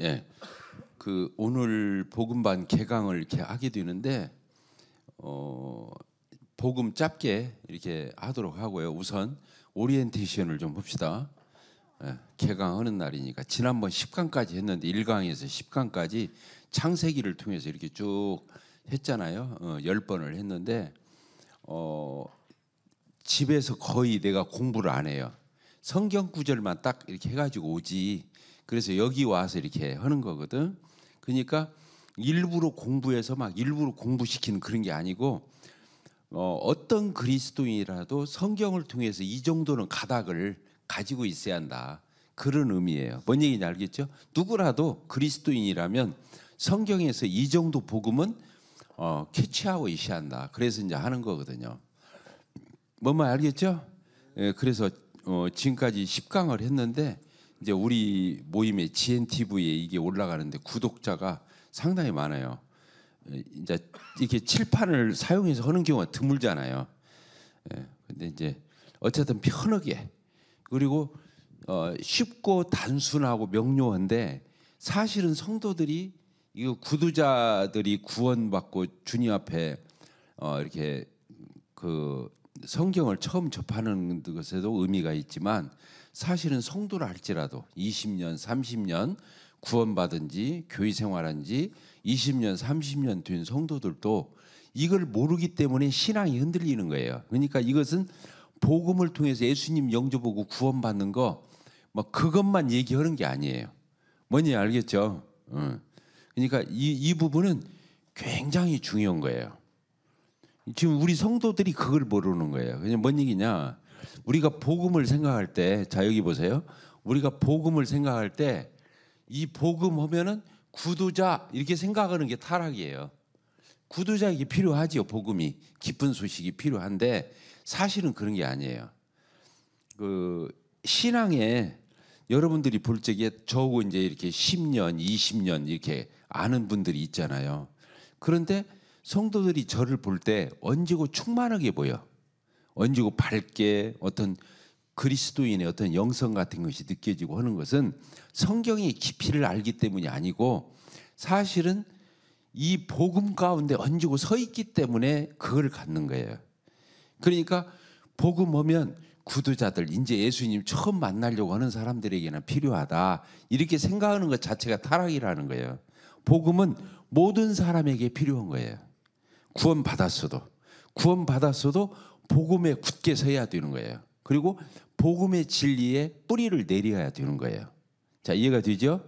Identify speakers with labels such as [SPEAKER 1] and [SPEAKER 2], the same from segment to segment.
[SPEAKER 1] 예. 그 오늘 복음반 개강을 이렇게 하게 되는데 어 복음 짧게 이렇게 하도록 하고요. 우선 오리엔테이션을 좀 봅시다. 예, 개강하는 날이니까 지난번 10강까지 했는데 1강에서 10강까지 창세기를 통해서 이렇게 쭉 했잖아요. 어, 10번을 했는데 어 집에서 거의 내가 공부를 안 해요. 성경 구절만 딱 이렇게 해가지고 오지 그래서 여기 와서 이렇게 하는 거거든. 그러니까 일부러 공부해서 막 일부러 공부시키는 그런 게 아니고 어, 어떤 그리스도인이라도 성경을 통해서 이 정도는 가닥을 가지고 있어야 한다. 그런 의미예요. 뭔 얘기인지 알겠죠? 누구라도 그리스도인이라면 성경에서 이 정도 복음은 어, 캐치하고 있어야 한다. 그래서 이제 하는 거거든요. 뭔 말 알겠죠? 예, 그래서 어, 지금까지 10강을 했는데 이제 우리 모임의 GNTV에 이게 올라가는데 구독자가 상당히 많아요. 예, 이제 이렇게 칠판을 사용해서 하는 경우가 드물잖아요. 예, 근데 이제 어쨌든 편하게 그리고 어, 쉽고 단순하고 명료한데 사실은 성도들이 이거 구두자들이 구원받고 주님 앞에 어, 이렇게 그 성경을 처음 접하는 것에도 의미가 있지만 사실은 성도를 할지라도 20년, 30년 구원받은 지 교회 생활한 지 20년, 30년 된 성도들도 이걸 모르기 때문에 신앙이 흔들리는 거예요. 그러니까 이것은 복음을 통해서 예수님 영접하고 구원받는 거막 그것만 얘기하는 게 아니에요. 뭐지 알겠죠? 그러니까 이, 이 부분은 굉장히 중요한 거예요. 지금 우리 성도들이 그걸 모르는 거예요. 그냥 뭔 얘기냐? 우리가 복음을 생각할 때, 자 여기 보세요. 우리가 복음을 생각할 때 이 복음 하면은 구두자 이렇게 생각하는 게 타락이에요. 구두자이게 필요하지요 복음이 기쁜 소식이 필요한데 사실은 그런 게 아니에요. 그 신앙에 여러분들이 볼 적에 저하고 이제 이렇게 10년, 20년 이렇게 아는 분들이 있잖아요. 그런데 성도들이 저를 볼 때 언제고 충만하게 보여. 얹고 밝게 어떤 그리스도인의 어떤 영성 같은 것이 느껴지고 하는 것은 성경의 깊이를 알기 때문이 아니고 사실은 이 복음 가운데 얹고 서 있기 때문에 그걸 갖는 거예요. 그러니까 복음 하면 구두자들 이제 예수님 처음 만나려고 하는 사람들에게는 필요하다 이렇게 생각하는 것 자체가 타락이라는 거예요. 복음은 모든 사람에게 필요한 거예요. 구원 받았어도 구원 받았어도 복음에 굳게 서야 되는 거예요. 그리고 복음의 진리에 뿌리를 내려야 되는 거예요. 자, 이해가 되죠?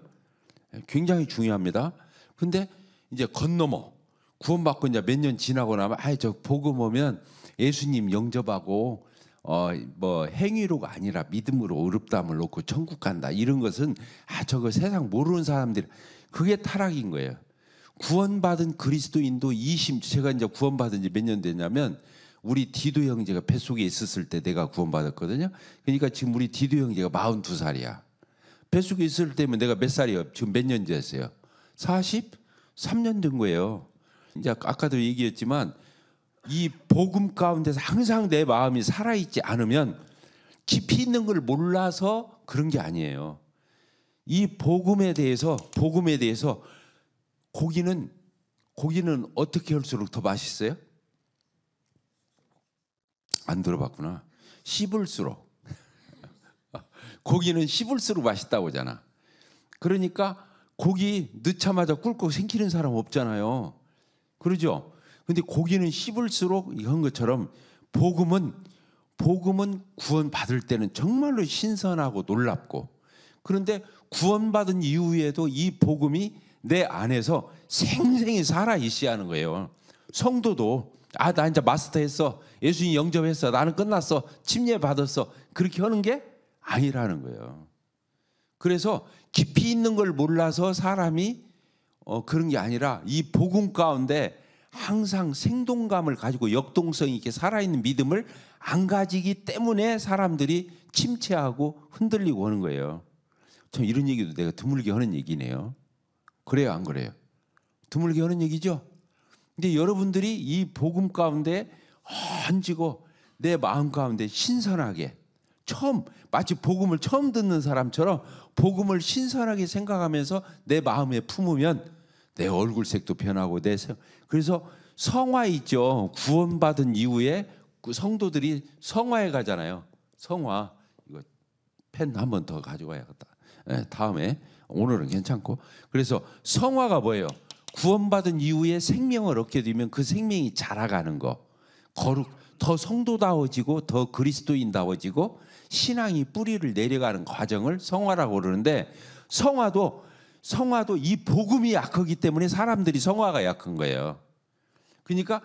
[SPEAKER 1] 굉장히 중요합니다. 근데 이제 건너머 구원받고 이제 몇 년 지나고 나면 아저 복음 오면 예수님 영접하고 어 뭐 행위로가 아니라 믿음으로 어렵다함을 놓고 천국 간다 이런 것은 아 저거 세상 모르는 사람들 그게 타락인 거예요. 구원받은 그리스도인도 20 제가 이제 구원받은 지 몇 년 됐냐면 우리 디도 형제가 뱃 속에 있었을 때 내가 구원받았거든요. 그러니까 지금 우리 디도 형제가 42살이야. 배 속에 있을 때면 내가 몇 살이요? 지금 몇년 됐어요? 43년 된 거예요. 이제 아까도 얘기했지만 이 복음 가운데서 항상 내 마음이 살아있지 않으면 깊이 있는 걸 몰라서 그런 게 아니에요. 이 복음에 대해서 복음에 대해서 고기는 고기는 어떻게 할수록 더 맛있어요? 안 들어봤구나. 씹을수록 고기는 씹을수록 맛있다고잖아. 그러니까 고기 넣자마자 꿀꺽 생기는 사람 없잖아요. 그러죠? 근데 고기는 씹을수록 이런 것처럼 복음은 복음은 구원 받을 때는 정말로 신선하고 놀랍고 그런데 구원받은 이후에도 이 복음이 내 안에서 생생히 살아 있어야 하는 거예요. 성도도 아, 나 이제 마스터했어. 예수님 영접했어. 나는 끝났어. 침례 받았어. 그렇게 하는 게 아니라는 거예요. 그래서 깊이 있는 걸 몰라서 사람이 어, 그런 게 아니라 이 복음 가운데 항상 생동감을 가지고 역동성 있게 살아있는 믿음을 안 가지기 때문에 사람들이 침체하고 흔들리고 하는 거예요. 참 이런 얘기도 내가 드물게 하는 얘기네요. 그래요, 안 그래요? 드물게 하는 얘기죠? 근데 여러분들이 이 복음 가운데 얹지고 내 마음 가운데 신선하게 처음 마치 복음을 처음 듣는 사람처럼 복음을 신선하게 생각하면서 내 마음에 품으면 내 얼굴색도 변하고 내 성, 그래서 성화 있죠 구원받은 이후에 그 성도들이 성화에 가잖아요 성화 이거 펜한번 더 가져와야겠다 네, 다음에 오늘은 괜찮고 그래서 성화가 뭐예요 구원받은 이후에 생명을 얻게 되면 그 생명이 자라가는 거. 거룩 더 성도다워지고 더 그리스도인다워지고 신앙이 뿌리를 내려가는 과정을 성화라고 그러는데 성화도 성화도 이 복음이 약하기 때문에 사람들이 성화가 약한 거예요. 그러니까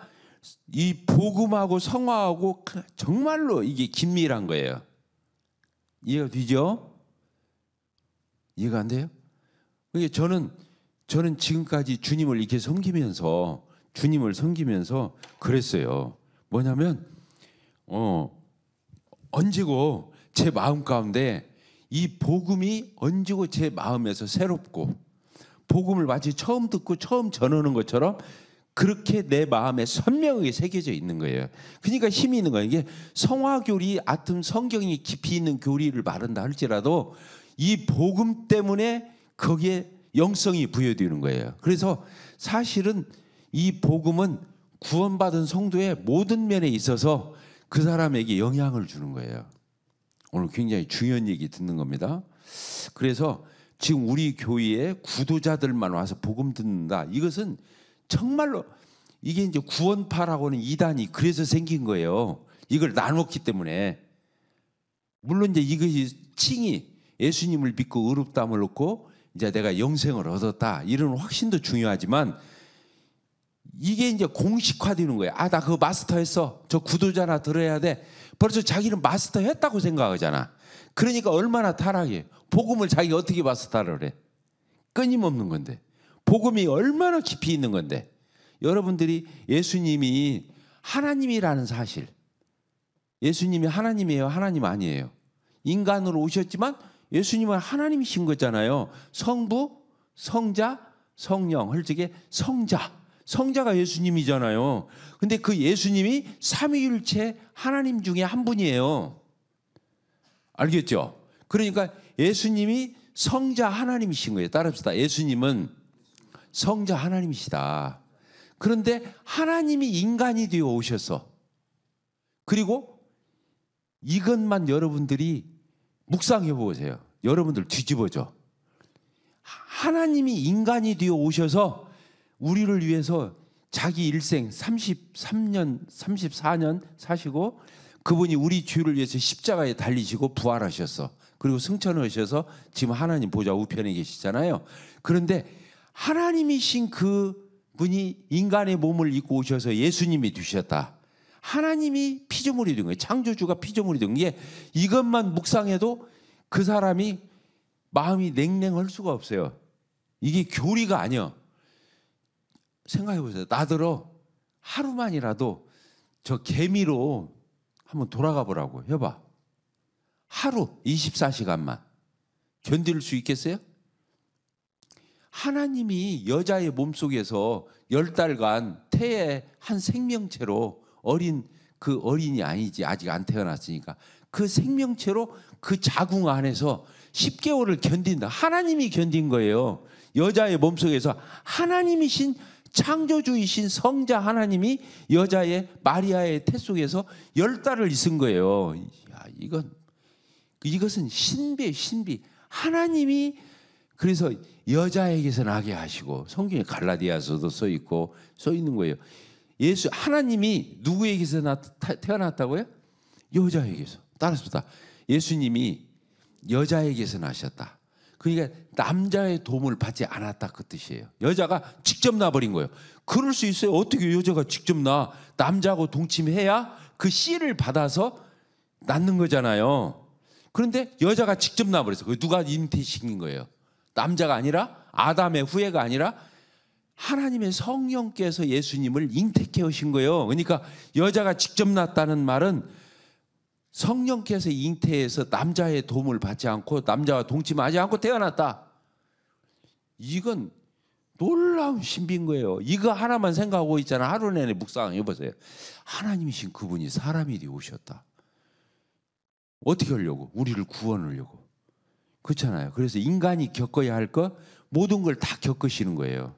[SPEAKER 1] 이 복음하고 성화하고 그 정말로 이게 긴밀한 거예요. 이해가 되죠? 이해가 안 돼요? 그러니 저는 저는 지금까지 주님을 이렇게 섬기면서 주님을 섬기면서 그랬어요. 뭐냐면 어 언제고 제 마음 가운데 이 복음이 언제고 제 마음에서 새롭고 복음을 마치 처음 듣고 처음 전하는 것처럼 그렇게 내 마음에 선명하게 새겨져 있는 거예요. 그러니까 힘이 있는 거예요. 이게 성화교리 아은 성경이 깊이 있는 교리를 말한다 할지라도 이 복음 때문에 거기에 영성이 부여되는 거예요. 그래서 사실은 이 복음은 구원받은 성도의 모든 면에 있어서 그 사람에게 영향을 주는 거예요. 오늘 굉장히 중요한 얘기 듣는 겁니다. 그래서 지금 우리 교회의 구도자들만 와서 복음 듣는다. 이것은 정말로 이게 이제 구원파라고는 이단이 그래서 생긴 거예요. 이걸 나눴기 때문에 물론 이제 이것이 칭이 예수님을 믿고 의롭다함을 얻고 이제 내가 영생을 얻었다 이런 확신도 중요하지만 이게 이제 공식화되는 거예요. 아, 나 그거 마스터했어. 저 구도자나 들어야 돼. 벌써 자기는 마스터했다고 생각하잖아. 그러니까 얼마나 타락이에요. 복음을 자기가 어떻게 마스터를 해? 끊임없는 건데. 복음이 얼마나 깊이 있는 건데. 여러분들이 예수님이 하나님이라는 사실. 예수님이 하나님이에요. 하나님 아니에요. 인간으로 오셨지만 예수님은 하나님이신 거잖아요. 성부, 성자, 성령. 솔직히 성자. 성자가 예수님이잖아요. 근데 그 예수님이 삼위일체 하나님 중에 한 분이에요. 알겠죠? 그러니까 예수님이 성자 하나님이신 거예요. 따라합시다. 예수님은 성자 하나님이시다. 그런데 하나님이 인간이 되어 오셔서 그리고 이것만 여러분들이 묵상해 보세요. 여러분들 뒤집어져. 하나님이 인간이 되어 오셔서 우리를 위해서 자기 일생 33년, 34년 사시고 그분이 우리 죄를 위해서 십자가에 달리시고 부활하셨어. 그리고 승천하셔서 지금 하나님 보좌 우편에 계시잖아요. 그런데 하나님이신 그 분이 인간의 몸을 입고 오셔서 예수님이 되셨다. 하나님이 피조물이 된 거예요. 창조주가 피조물이 된 게 이것만 묵상해도 그 사람이 마음이 냉랭할 수가 없어요. 이게 교리가 아니야. 생각해 보세요. 나들어 하루만이라도 저 개미로 한번 돌아가 보라고 해봐. 하루 24시간만 견딜 수 있겠어요? 하나님이 여자의 몸속에서 열 달간 태의 한 생명체로 어린 그 어린이 아니지 아직 안 태어났으니까 그 생명체로 그 자궁 안에서 10개월을 견딘다. 하나님이 견딘 거예요. 여자의 몸속에서 하나님이신 창조주이신 성자 하나님이 여자의 마리아의 태 속에서 열 달을 있은 거예요. 야, 이건 이것은 신비 신비. 하나님이 그래서 여자에게서 나게 하시고 성경에 갈라디아서도 써 있고 써 있는 거예요. 예수 하나님이 누구에게서 나, 태어났다고요? 여자에게서. 따라서다. 예수님이 여자에게서 나셨다. 그러니까 남자의 도움을 받지 않았다 그 뜻이에요. 여자가 직접 나버린 거예요. 그럴 수 있어요. 어떻게 여자가 직접 나 남자하고 동침해야 그 씨를 받아서 낳는 거잖아요. 그런데 여자가 직접 나버렸어. 그 누가 임태시킨 거예요? 남자가 아니라 아담의 후예가 아니라 하나님의 성령께서 예수님을 잉태케 오신 거예요. 그러니까 여자가 직접 낳았다는 말은 성령께서 잉태해서 남자의 도움을 받지 않고 남자와 동침하지 않고 태어났다. 이건 놀라운 신비인 거예요. 이거 하나만 생각하고 있잖아. 하루 내내 묵상해보세요. 하나님이신 그분이 사람이 오셨다. 어떻게 하려고? 우리를 구원하려고. 그렇잖아요. 그래서 인간이 겪어야 할 것, 모든 걸 다 겪으시는 거예요.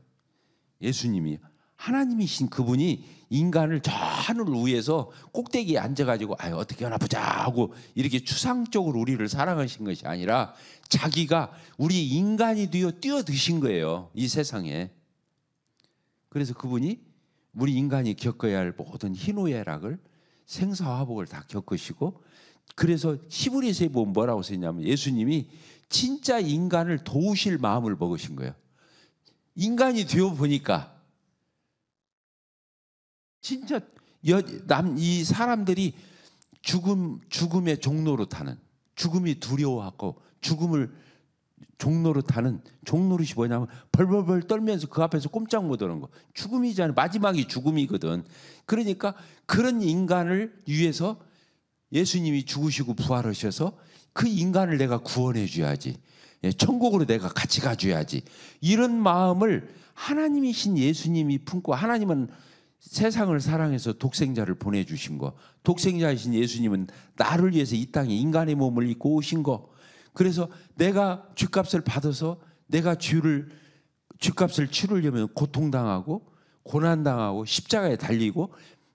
[SPEAKER 1] 예수님이 하나님이신 그분이 인간을 저 하늘 위에서 꼭대기에 앉아가지고 아 어떻게 하나 보자 하고 이렇게 추상적으로 우리를 사랑하신 것이 아니라 자기가 우리 인간이 되어 뛰어드신 거예요 이 세상에 그래서 그분이 우리 인간이 겪어야 할 모든 희노애락을 생사화복을 다 겪으시고 그래서 히브리서에 보면 뭐, 뭐라고 쓰냐면 예수님이 진짜 인간을 도우실 마음을 먹으신 거예요 인간이 되어 보니까 진짜 남이 사람들이 죽음 죽음의 종로로 타는 죽음이 두려워하고 죽음을 종로로 타는 종로릇이 뭐냐면 벌벌벌 떨면서 그 앞에서 꼼짝 못하는 거 죽음이잖아요 마지막이 죽음이거든 그러니까 그런 인간을 위해서 예수님이 죽으시고 부활하셔서 그 인간을 내가 구원해 줘야지 예, 천국으로 내가 같이 가줘야지. 이런 마음을 하나님이신 예수님이 품고 하나님은 세상을 사랑해서 독생자를 보내주신 거, 독생자이신 예수님은 나를 위해서 이 땅에 인간의 몸을 입고 오신 거. 그래서 내가 죗값을 받아서 내가 죄를 죗값을 치르려면 고통당하고 고난당하고 십자가에 달리고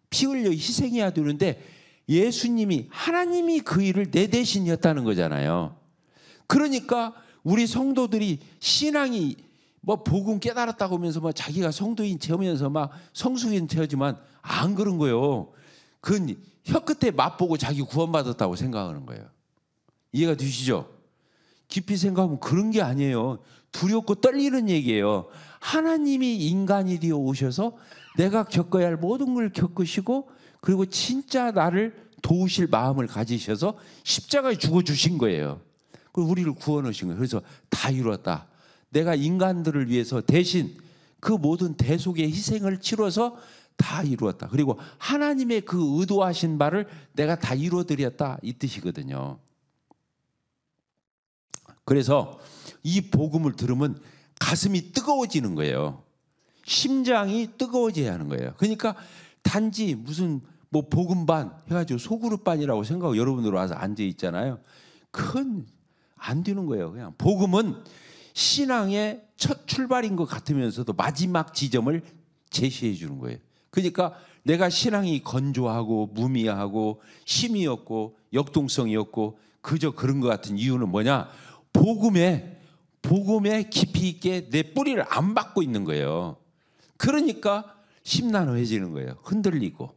[SPEAKER 1] 피 흘려 희생해야 되는데 예수님이 하나님이 그 일을 내대신이다는 거잖아요. 그러니까 우리 성도들이 신앙이 뭐 복음 깨달았다고 하면서 막 뭐 자기가 성도인 채우면서 막 성숙인 채우지만 안 그런 거예요. 그건 혀 끝에 맛보고 자기 구원받았다고 생각하는 거예요. 이해가 되시죠? 깊이 생각하면 그런 게 아니에요. 두렵고 떨리는 얘기예요. 하나님이 인간이 되어 오셔서 내가 겪어야 할 모든 걸 겪으시고 그리고 진짜 나를 도우실 마음을 가지셔서 십자가에 죽어 주신 거예요. 그 우리를 구원하신 거예요. 그래서 다 이루었다. 내가 인간들을 위해서 대신 그 모든 대속의 희생을 치러서 다 이루었다. 그리고 하나님의 그 의도하신 바를 내가 다 이루어드렸다. 이 뜻이거든요. 그래서 이 복음을 들으면 가슴이 뜨거워지는 거예요. 심장이 뜨거워져야 하는 거예요. 그러니까 단지 무슨 뭐 복음반 해가지고 소그룹반이라고 생각하고 여러분들 와서 앉아 있잖아요. 큰안 되는 거예요. 그냥 복음은 신앙의 첫 출발인 것 같으면서도 마지막 지점을 제시해 주는 거예요. 그러니까 내가 신앙이 건조하고 무미하고 힘이 없고 역동성이 없고 그저 그런 것 같은 이유는 뭐냐? 복음에 복음에 깊이 있게 내 뿌리를 안받고 있는 거예요. 그러니까 심란해지는 거예요. 흔들리고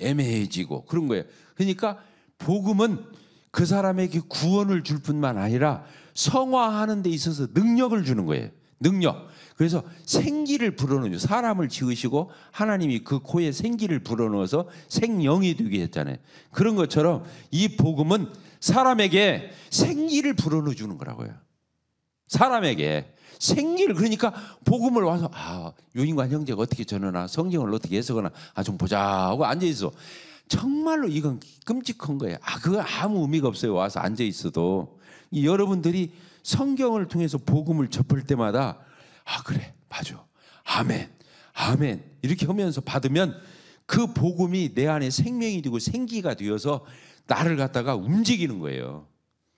[SPEAKER 1] 애매해지고 그런 거예요. 그러니까 복음은 그 사람에게 구원을 줄 뿐만 아니라 성화하는 데 있어서 능력을 주는 거예요. 능력. 그래서 생기를 불어넣어요. 사람을 지으시고 하나님이 그 코에 생기를 불어넣어서 생명이 되게 했잖아요. 그런 것처럼 이 복음은 사람에게 생기를 불어넣어 주는 거라고요. 사람에게 생기를 그러니까 복음을 와서 아, 유인관 형제가 어떻게 전하나 성경을 어떻게 해석하나 아좀 보자 하고 앉아 있어. 정말로 이건 끔찍한 거예요. 아, 그거 아무 의미가 없어요. 와서 앉아 있어도. 여러분들이 성경을 통해서 복음을 접할 때마다 아, 그래. 맞아. 아멘. 아멘. 이렇게 하면서 받으면 그 복음이 내 안에 생명이 되고 생기가 되어서 나를 갖다가 움직이는 거예요.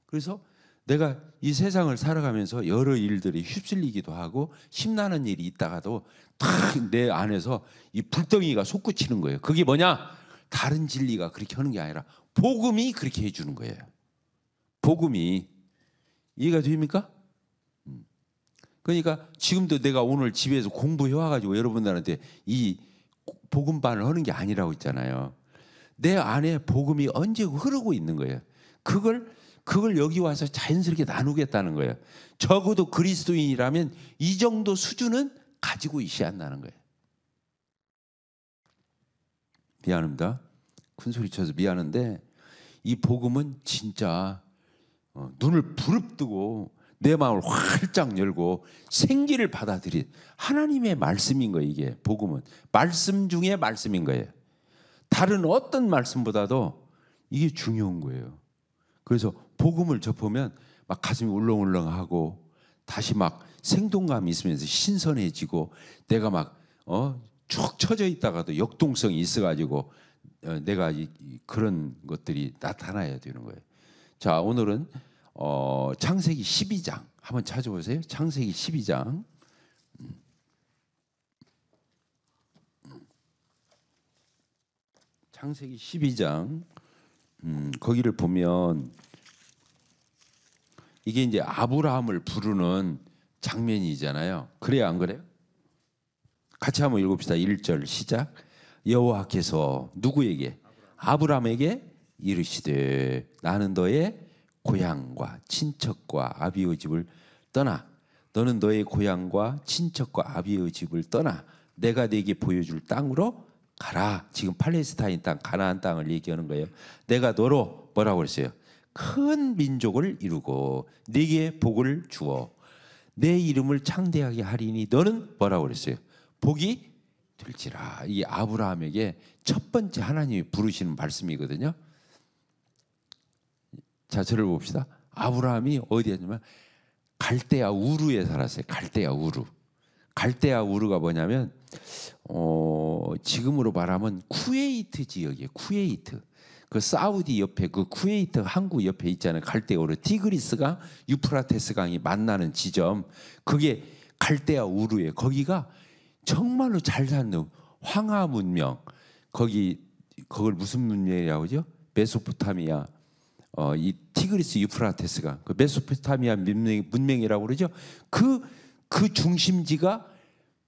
[SPEAKER 1] 그래서 내가 이 세상을 살아가면서 여러 일들이 휩쓸리기도 하고 힘나는 일이 있다가도 탁 내 안에서 이 불덩이가 솟구치는 거예요. 그게 뭐냐? 다른 진리가 그렇게 하는 게 아니라 복음이 그렇게 해주는 거예요. 복음이 이해가 됩니까? 음. 그러니까 지금도 내가 오늘 집에서 공부해 와가지고 여러분들한테 이 복음반을 하는 게 아니라고 했잖아요. 내 안에 복음이 언제 흐르고 있는 거예요. 그걸 그걸 여기 와서 자연스럽게 나누겠다는 거예요. 적어도 그리스도인이라면 이 정도 수준은 가지고 있어야 한다는 거예요. 미안합니다. 큰 소리 쳐서 미안한데 이 복음은 진짜 어, 눈을 부릅뜨고 내 마음을 활짝 열고 생기를 받아들인 하나님의 말씀인 거예요. 이게 복음은 말씀 중에 말씀인 거예요. 다른 어떤 말씀보다도 이게 중요한 거예요. 그래서 복음을 접하면 막 가슴이 울렁울렁하고 다시 막 생동감이 있으면서 신선해지고 내가 막어쭉 처져 있다가도 역동성이 있어가지고 어, 내가 이, 그런 것들이 나타나야 되는 거예요. 자, 오늘은 어, 창세기 12장 한번 찾아보세요. 창세기 12장. 창세기 12장 음, 거기를 보면 이게 이제 아브라함을 부르는 장면이잖아요. 그래요안 그래요? 같이 한번 읽읍시다. 1절 시작. 여호와께서 누구에게 아브라함에게 이르시되 나는 너의 고향과 친척과 아비의 집을 떠나 너는 너의 고향과 친척과 아비의 집을 떠나 내가 네게 보여줄 땅으로 가라. 지금 팔레스타인 땅, 가나안 땅을 얘기하는 거예요. 내가 너로 뭐라고 그랬어요? 큰 민족을 이루고 네게 복을 주어 내 이름을 창대하게 하리니 너는 뭐라고 그랬어요? 복이 될지라 이 아브라함에게 첫 번째 하나님이 부르시는 말씀이거든요. 자, 저를 봅시다. 아브라함이 어디였냐면 갈대야 우르에 살았어요. 갈대야 우르. 갈대야 우르가 뭐냐면 어, 지금으로 말하면 쿠웨이트 지역이에요. 쿠웨이트. 그 사우디 옆에 그 쿠웨이트 항구 옆에 있잖아요. 갈대야 우르. 티그리스가 유프라테스 강이 만나는 지점. 그게 갈대야우르에 거기가 정말로 잘 사는 황하 문명 거기 그걸 무슨 문명이라고 하죠? 메소포타미아 어, 이 티그리스 유프라테스가 그 메소포타미아 문명, 이라고 그러죠. 그그 그 중심지가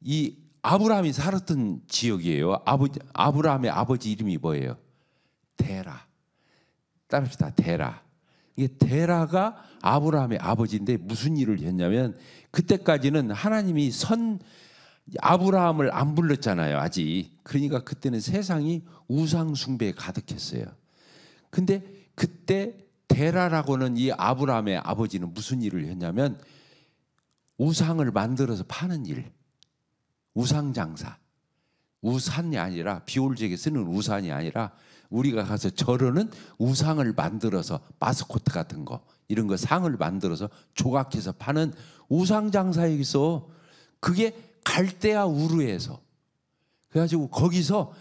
[SPEAKER 1] 이 아브라함이 살았던 지역이에요. 아버 아브라함의 아버지 이름이 뭐예요? 데라. 따릅시다. 데라. 이게 데라가 아브라함의 아버지인데 무슨 일을 했냐면 그때까지는 하나님이 선 아브라함을 안 불렀잖아요, 아직. 그러니까 그때는 세상이 우상 숭배에 가득했어요. 근데 그때 데라라고는 이 아브라함의 아버지는 무슨 일을 했냐면 우상을 만들어서 파는 일. 우상 장사. 우산이 아니라 비올지에 쓰는 우산이 아니라 우리가 가서 절하는 우상을 만들어서 마스코트 같은 거 이런 거 상을 만들어서 조각해서 파는 우상 장사에 있어. 그게 갈대아 우르에서 그래가지고 거기서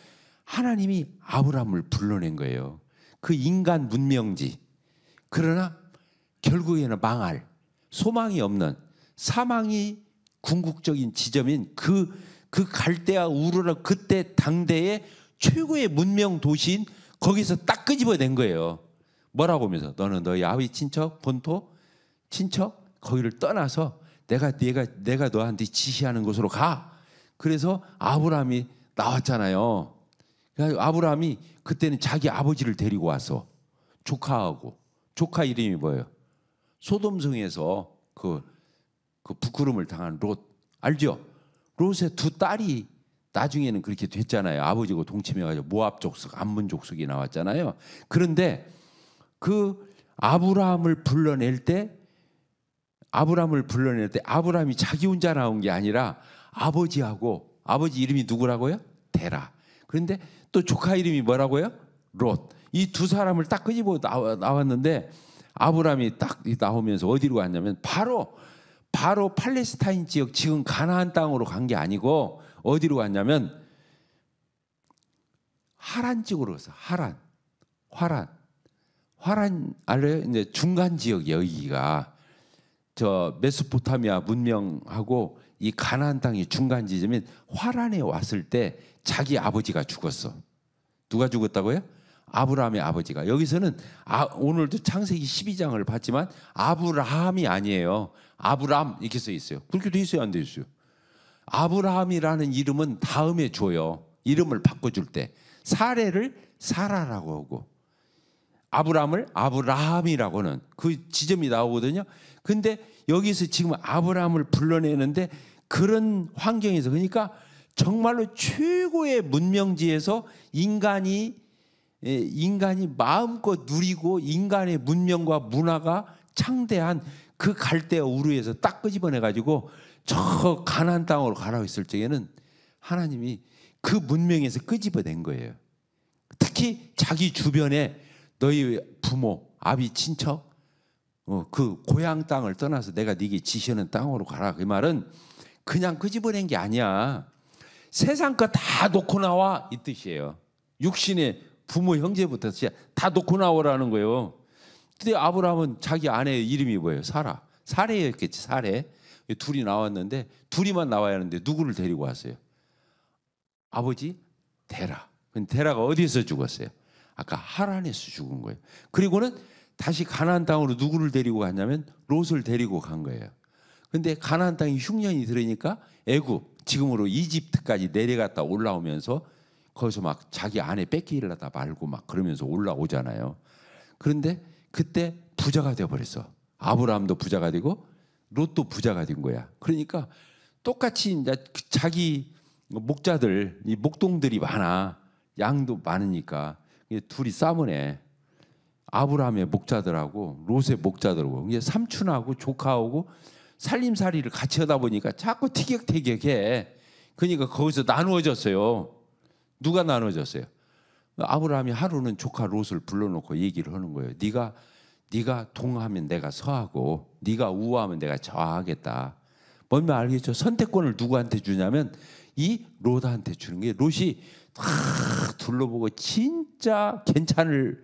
[SPEAKER 1] 하나님이 아브라함을 불러낸 거예요. 그 인간 문명지. 그러나 결국에는 망할 소망이 없는 사망이 궁극적인 지점인 그, 그 갈대아 우르라 그때 당대의 최고의 문명 도시인 거기서 딱 끄집어낸 거예요. 뭐라고 하면서 너는 너희 아비 친척, 본토, 친척, 거기를 떠나서 내가 내가 내가 너한테 지시하는 곳으로 가. 그래서 아브라함이 나왔잖아요. 아브라함이 그때는 자기 아버지를 데리고 와서 조카하고 조카 이름이 뭐예요? 소돔성에서 그, 그 부끄럼을 당한 롯 알죠? 롯의 두 딸이 나중에는 그렇게 됐잖아요. 아버지고 동침해가지고 모압 족속, 암문 족속이 나왔잖아요. 그런데 그 아브라함을 불러낼 때 아브라함을 불러낼 때아브라함이 자기 혼자 나온 게 아니라 아버지하고 아버지 이름이 누구라고요? 데라. 그런데 또 조카 이름이 뭐라고요? 롯. 이 두 사람을 딱 끄집어 나왔는데 아브람이 딱 나오면서 어디로 갔냐면 바로 바로 팔레스타인 지역 지금 가나안 땅으로 간 게 아니고 어디로 갔냐면 하란 지으로 갔어. 하란. 화란. 화란 알아요? 이제 중간 지역 여기가 저 메소포타미아 문명하고 이 가나안 땅이 중간 지점인 화란에 왔을 때 자기 아버지가 죽었어. 누가 죽었다고요? 아브라함의 아버지가. 여기서는 아, 오늘도 창세기 12장을 봤지만 아브라함이 아니에요. 아브람 이렇게 써 있어요. 그렇게 돼 있어요, 안 돼 있어요? 아브라함이라는 이름은 다음에 줘요. 이름을 바꿔줄 때 사례를 사라라고 하고 아브라함을 아브라함이라고는 그 지점이 나오거든요. 근데 여기서 지금 아브라함을 불러내는데 그런 환경에서 그러니까 정말로 최고의 문명지에서 인간이 예, 인간이 마음껏 누리고 인간의 문명과 문화가 창대한 그 갈대 우르에서 딱 끄집어내 가지고 저 가난 땅으로 가라고 했을 적에는 하나님이 그 문명에서 끄집어낸 거예요. 특히 자기 주변에 너희 부모, 아비 친척, 어, 그 고향 땅을 떠나서 내가 네게 지시하는 땅으로 가라. 그 말은 그냥 끄집어낸 게 아니야. 세상 거 다 놓고 나와 이 뜻이에요. 육신의 부모 형제부터 다 놓고 나오라는 거예요. 근데 아브라함은 자기 아내의 이름이 뭐예요? 사라. 사례였겠지, 사례. 둘이 나왔는데 둘이만 나와야 하는데 누구를 데리고 왔어요? 아버지 데라. 데라가 어디서 죽었어요? 아까 하란에서 죽은 거예요. 그리고는 다시 가나안 땅으로 누구를 데리고 갔냐면 롯을 데리고 간 거예요. 근데 가나안 땅이 흉년이 들으니까 애굽 지금으로 이집트까지 내려갔다 올라오면서 거기서 막 자기 아내 뺏기려다 말고 막 그러면서 올라오잖아요. 그런데 그때 부자가 되어 버렸어. 아브라함도 부자가 되고 롯도 부자가 된 거야. 그러니까 똑같이 이제 자기 목자들 이 목동들이 많아. 양도 많으니까 둘이 싸움을 해. 아브라함의 목자들하고 롯의 목자들하고 이게 삼촌하고 조카하고 살림살이를 같이 하다 보니까 자꾸 티격태격해. 그러니까 거기서 나누어졌어요. 누가 나누어졌어요? 아브라함이 하루는 조카 롯을 불러놓고 얘기를 하는 거예요. 네가 네가 동하면 내가 서하고 네가 우하면 내가 좌하겠다. 뭔 말 알겠죠? 선택권을 누구한테 주냐면 이 롯한테 주는 게 롯이 탁 둘러보고 진짜 괜찮을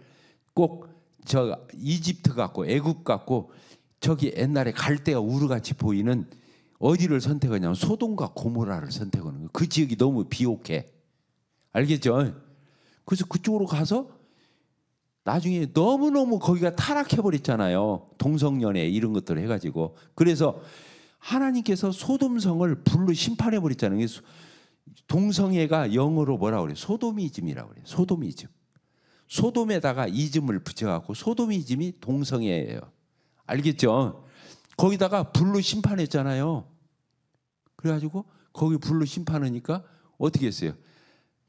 [SPEAKER 1] 꼭 저 이집트 같고 애굽 같고 저기 옛날에 갈대가 우르같이 보이는 어디를 선택하냐면 소돔과 고모라를 선택하는 거예요. 그 지역이 너무 비옥해. 알겠죠? 그래서 그쪽으로 가서 나중에 너무너무 거기가 타락해버렸잖아요. 동성연애 이런 것들 을 해가지고. 그래서 하나님께서 소돔성을 불로 심판해버렸잖아요. 동성애가 영어로 뭐라 그래? 요 소도미즘이라고 그래. 요 소도미즘. 소돔에다가 이즘을 붙여갖고 소돔이즘이 동성애예요. 알겠죠? 거기다가 불로 심판했잖아요. 그래가지고 거기 불로 심판하니까 어떻게 했어요?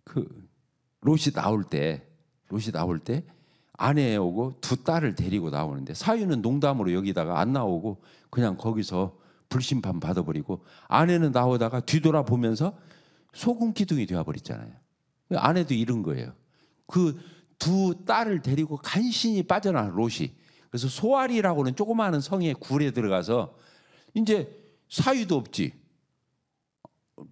[SPEAKER 1] 그 롯이 나올 때 롯이 나올 때 아내 오고 두 딸을 데리고 나오는데 사유는 농담으로 여기다가 안 나오고 그냥 거기서 불심판 받아버리고 아내는 나오다가 뒤돌아보면서 소금 기둥이 되어버렸잖아요. 그 아내도 이런 거예요. 그 두 딸을 데리고 간신히 빠져나온 롯이. 그래서 소알이라고는 조그마한 성에 굴에 들어가서 이제 사유도 없지.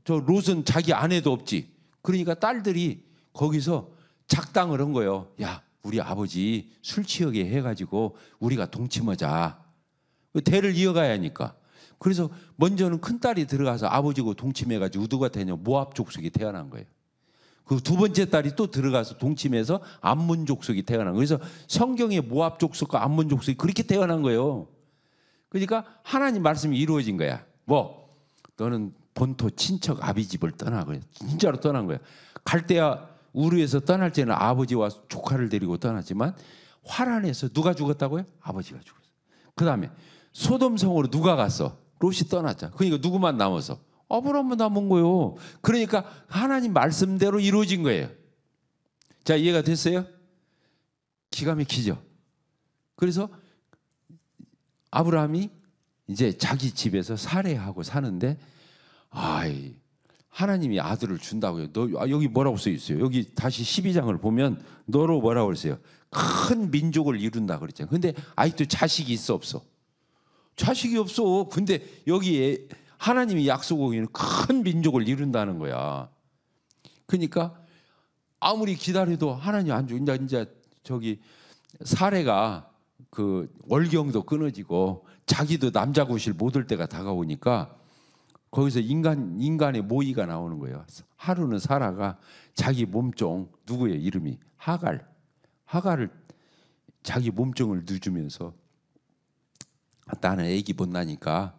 [SPEAKER 1] 저 롯은 자기 아내도 없지. 그러니까 딸들이 거기서 작당을 한 거예요. 야, 우리 아버지 술 취하게 해가지고 우리가 동침하자. 그 대를 이어가야 하니까. 그래서 먼저는 큰딸이 들어가서 아버지고 동침해가지고 우두가 되냐 모압 족속이 태어난 거예요. 그 두 번째 딸이 또 들어가서 동침해서 암몬 족속이 태어난 거예요. 그래서 성경에 모압 족속과 암몬 족속이 그렇게 태어난 거예요. 그러니까 하나님 말씀이 이루어진 거야. 뭐 너는 본토 친척 아비 집을 떠나 그 진짜로 떠난 거야. 갈대야 우르에서 떠날 때는 아버지와 조카를 데리고 떠났지만 화란에서 누가 죽었다고요? 아버지가 죽었어. 그다음에 소돔 성으로 누가 갔어? 롯이 떠났자. 그러니까 누구만 남아서 아브라함만 남은 거요. 그러니까 하나님 말씀대로 이루어진 거예요. 자 이해가 됐어요? 기가 막히죠. 그래서 아브라함이 이제 자기 집에서 살해하고 사는데 아이 하나님이 아들을 준다고요. 너 아, 여기 뭐라고 써 있어요? 여기 다시 12장을 보면 너로 뭐라고 했어요? 큰 민족을 이룬다 그랬잖아요. 근데 아직도 자식이 있어 없어. 자식이 없어. 근데 여기에 하나님이 약속하기는 큰 민족을 이룬다는 거야. 그러니까 아무리 기다려도 하나님 안 줘. 이제 이제 저기 사례가 그 월경도 끊어지고 자기도 남자 구실 못올 때가 다가오니까 거기서 인간 인간의 모의가 나오는 거예요. 하루는 사라가 자기 몸종 누구의 이름이 하갈 하갈을 자기 몸종을 누주면서 나는 아기 못 나니까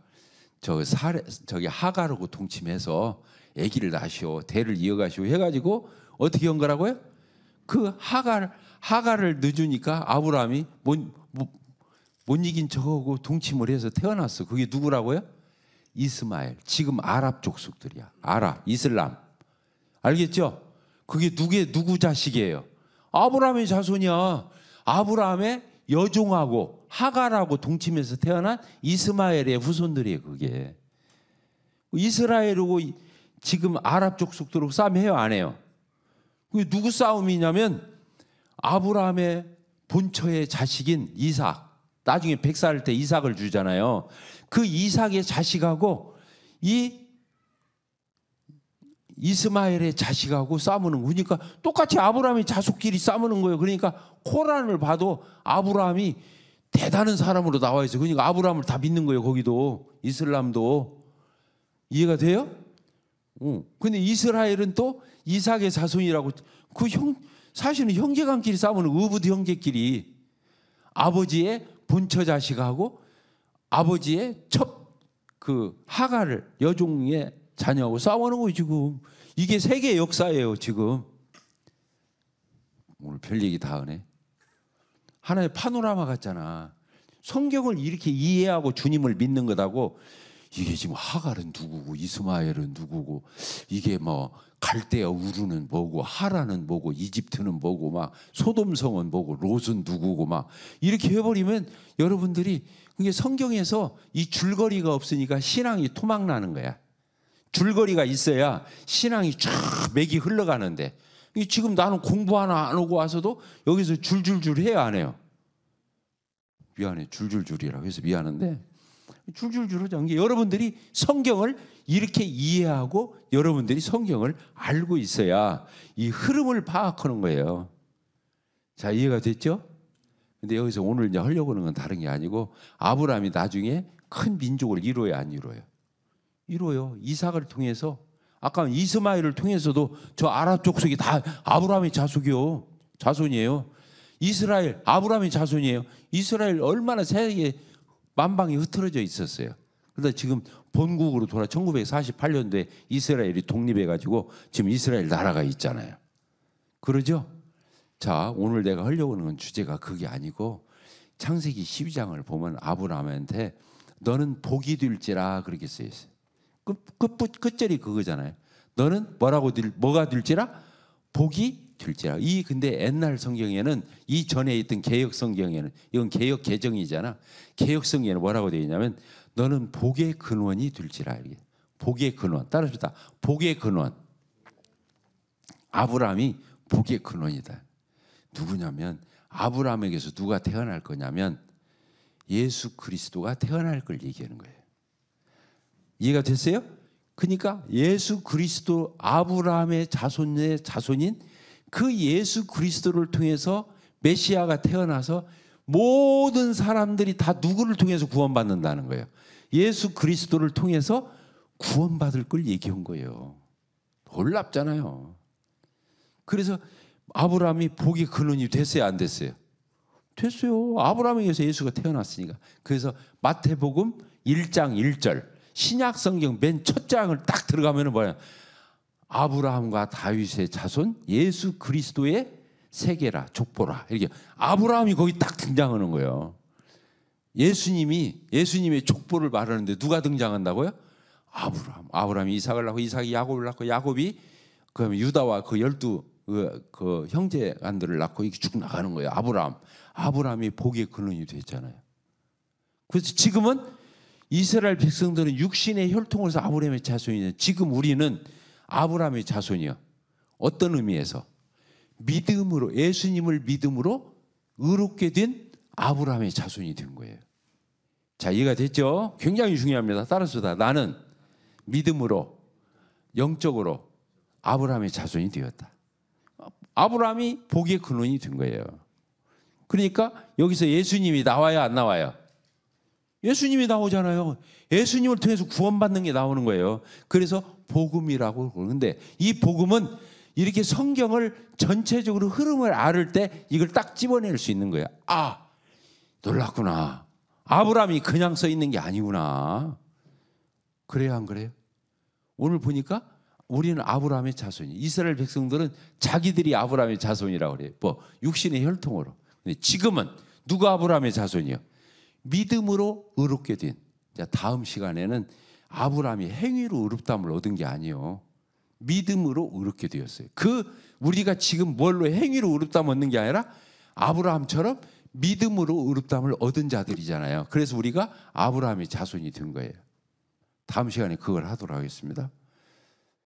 [SPEAKER 1] 저 살, 저기 하가르고동침해서 아기를 낳으시오 대를 이어가시오 해가지고 어떻게 한 거라고요? 그 하가를 하가를 늦으니까 아브라함이 못, 못, 못 이긴 저하고 동침을 해서 태어났어. 그게 누구라고요? 이스마엘. 지금 아랍 족속들이야. 아랍, 이슬람. 알겠죠? 그게 누구의 누구 자식이에요? 아브라함의 자손이야. 아브라함의 여종하고 하갈하고 동침해서 태어난 이스마엘의 후손들이에요. 그게 이스라엘하고 지금 아랍 족속도로 싸움해요, 안 해요? 그게 누구 싸움이냐면 아브라함의 본처의 자식인 이삭. 나중에 백살 때 이삭을 주잖아요. 그 이삭의 자식하고 이 이스마엘의 자식하고 싸우는 거니까 그러니까 똑같이 아브라함이 자손끼리 싸우는 거예요. 그러니까 코란을 봐도 아브라함이 대단한 사람으로 나와 있어요. 그러니까 아브라함을 다 믿는 거예요. 거기도 이슬람도 이해가 돼요? 응. 어. 근데 이스라엘은 또 이삭의 자손이라고 그 형 사실은 형제간끼리 싸우는 의붓 형제끼리 아버지의 본처 자식하고 아버지의 첫 그 하가를 여종의 자녀하고 싸우는 거예요 지금. 이게 세계 역사예요 지금. 오늘 별 얘기 다 하네. 하나의 파노라마 같잖아. 성경을 이렇게 이해하고 주님을 믿는 거다고 이게 지금 하갈은 누구고 이스마엘은 누구고 이게 뭐 갈대아 우르는 뭐고 하라는 뭐고 이집트는 뭐고 막 소돔성은 뭐고 롯은 누구고 막 이렇게 해버리면 여러분들이 그게 성경에서 이 줄거리가 없으니까 신앙이 토막나는 거야. 줄거리가 있어야 신앙이 쫙 맥이 흘러가는데 지금 나는 공부 하나 안 오고 와서도 여기서 줄줄줄 해야 안 해요. 미안해 줄줄줄이라고 해서 미안한데 줄줄줄 하자. 이게 여러분들이 성경을 이렇게 이해하고 여러분들이 성경을 알고 있어야 이 흐름을 파악하는 거예요. 자 이해가 됐죠? 근데 여기서 오늘 이제 하려고 하는 건 다른 게 아니고 아브라함이 나중에 큰 민족을 이루어야 안 이루어요. 이루어요. 이삭을 통해서 아까 이스마엘을 통해서도 저 아랍 족속이 다 아브라함의 자속이요. 자손이에요. 이스라엘 아브라함의 자손이에요. 이스라엘 얼마나 세계 만방이 트러져 있었어요. 그러다 지금 본국으로 돌아 1948년도에 이스라엘이 독립해 가지고 지금 이스라엘 나라가 있잖아요. 그러죠? 자, 오늘 내가 하려고 하는 건 주제가 그게 아니고 창세기 12장을 보면 아브라함한테 너는 복이 될지라 그렇게 쓰여 있어요. 그, 그, 끝절이 그거잖아요. 너는 뭐라고 될, 뭐가 될지라? 복이 될지라. 이 근데 옛날 성경에는 이 전에 있던 개혁 성경에는 이건 개혁 개정이잖아. 개혁 성경에는 뭐라고 되어 있냐면 너는 복의 근원이 될지라. 이게. 복의 근원. 따라합시다. 복의 근원. 아브라함이 복의 근원이다. 누구냐면 아브라함에게서 누가 태어날 거냐면 예수 그리스도가 태어날 걸 얘기하는 거예요. 이해가 됐어요? 그러니까 예수 그리스도 아브라함의 자손의 자손인 그 예수 그리스도를 통해서 메시아가 태어나서 모든 사람들이 다 누구를 통해서 구원받는다는 거예요. 예수 그리스도를 통해서 구원받을 걸 얘기한 거예요. 놀랍잖아요. 그래서 아브라함이 복의 근원이 됐어요, 안 됐어요? 됐어요. 아브라함에게서 예수가 태어났으니까. 그래서 마태복음 1장 1절. 신약 성경 맨 첫 장을 딱 들어가면 뭐야? 아브라함과 다윗의 자손 예수 그리스도의 세계라 족보라 이렇게 아브라함이 거기 딱 등장하는 거예요. 예수님이 예수님의 족보를 말하는데 누가 등장한다고요? 아브라함. 아브라함이 이삭을 낳고 이삭이 야곱을 낳고 야곱이 그다음에 유다와 그 열두 그, 그 형제간들을 낳고 이렇게 쭉 나가는 거예요. 아브라함. 아브라함이 복의 근원이 됐잖아요. 그래서 지금은 이스라엘 백성들은 육신의 혈통으로서 아브라함의 자손이냐. 지금 우리는 아브라함의 자손이요. 어떤 의미에서? 믿음으로 예수님을 믿음으로 의롭게 된 아브라함의 자손이 된 거예요. 자, 이해가 됐죠? 굉장히 중요합니다. 따라서다. 나는 믿음으로 영적으로 아브라함의 자손이 되었다. 아브라함이 복의 근원이 된 거예요. 그러니까 여기서 예수님이 나와야 안 나와요? 예수님이 나오잖아요. 예수님을 통해서 구원받는 게 나오는 거예요. 그래서 복음이라고 그러는데 이 복음은 이렇게 성경을 전체적으로 흐름을 알을 때 이걸 딱 집어낼 수 있는 거예요. 아, 놀랐구나. 아브라함이 그냥 써 있는 게 아니구나. 그래요, 안 그래요? 오늘 보니까 우리는 아브라함의 자손이 이스라엘 백성들은 자기들이 아브라함의 자손이라고 그래요. 뭐 육신의 혈통으로. 근데 지금은 누가 아브라함의 자손이요? 믿음으로 의롭게 된. 자, 다음 시간에는 아브라함이 행위로 의롭다함을 얻은 게 아니요. 믿음으로 의롭게 되었어요. 그 우리가 지금 뭘로 행위로 의롭다함 얻는 게 아니라 아브라함처럼 믿음으로 의롭다함을 얻은 자들이잖아요. 그래서 우리가 아브라함의 자손이 된 거예요. 다음 시간에 그걸 하도록 하겠습니다.